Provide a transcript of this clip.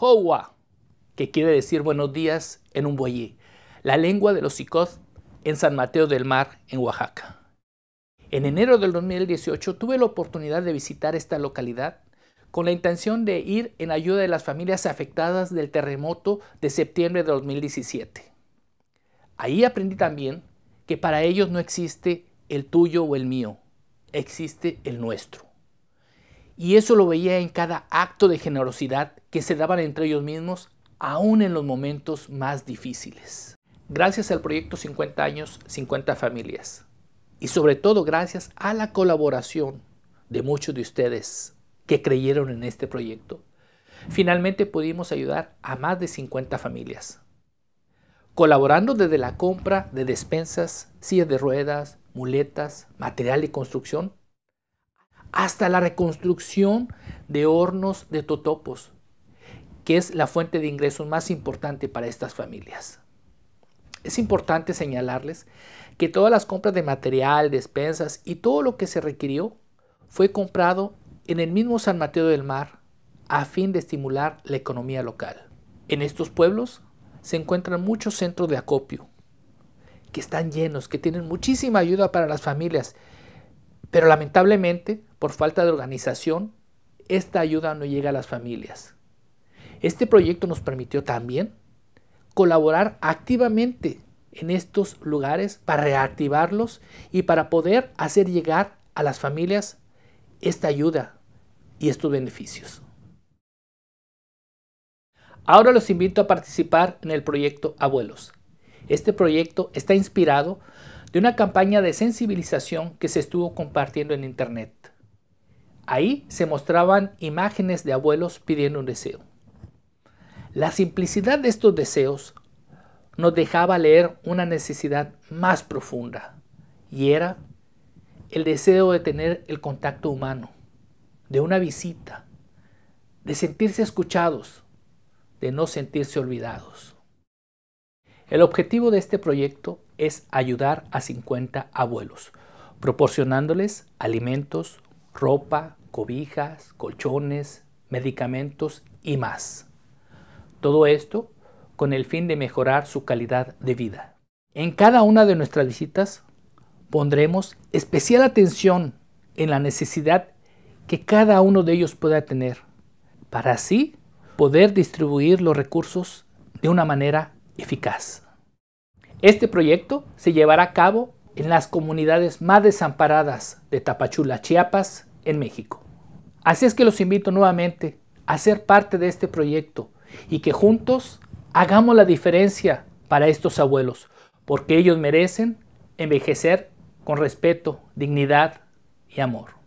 Howa, que quiere decir buenos días en un bueyí, la lengua de los Sicoth en San Mateo del Mar, en Oaxaca. En enero del 2018 tuve la oportunidad de visitar esta localidad con la intención de ir en ayuda de las familias afectadas del terremoto de septiembre de 2017. Ahí aprendí también que para ellos no existe el tuyo o el mío, existe el nuestro. Y eso lo veía en cada acto de generosidad que se daban entre ellos mismos, aún en los momentos más difíciles. Gracias al proyecto 50 años, 50 familias. Y sobre todo gracias a la colaboración de muchos de ustedes que creyeron en este proyecto. Finalmente pudimos ayudar a más de 50 familias. Colaborando desde la compra de despensas, sillas de ruedas, muletas, material de construcción, hasta la reconstrucción de hornos de totopos, que es la fuente de ingresos más importante para estas familias. Es importante señalarles que todas las compras de material, despensas y todo lo que se requirió fue comprado en el mismo San Mateo del Mar a fin de estimular la economía local. En estos pueblos se encuentran muchos centros de acopio que están llenos, que tienen muchísima ayuda para las familias, pero lamentablemente por falta de organización, esta ayuda no llega a las familias. Este proyecto nos permitió también colaborar activamente en estos lugares para reactivarlos y para poder hacer llegar a las familias esta ayuda y estos beneficios. Ahora los invito a participar en el proyecto Abuelos. Este proyecto está inspirado de una campaña de sensibilización que se estuvo compartiendo en Internet. Ahí se mostraban imágenes de abuelos pidiendo un deseo. La simplicidad de estos deseos nos dejaba leer una necesidad más profunda y era el deseo de tener el contacto humano, de una visita, de sentirse escuchados, de no sentirse olvidados. El objetivo de este proyecto es ayudar a 50 abuelos, proporcionándoles alimentos, ropa, cobijas, colchones, medicamentos y más. Todo esto con el fin de mejorar su calidad de vida. En cada una de nuestras visitas pondremos especial atención en la necesidad que cada uno de ellos pueda tener, para así poder distribuir los recursos de una manera eficaz. Este proyecto se llevará a cabo en las comunidades más desamparadas de Tapachula, Chiapas, en México. Así es que los invito nuevamente a ser parte de este proyecto y que juntos hagamos la diferencia para estos abuelos, porque ellos merecen envejecer con respeto, dignidad y amor.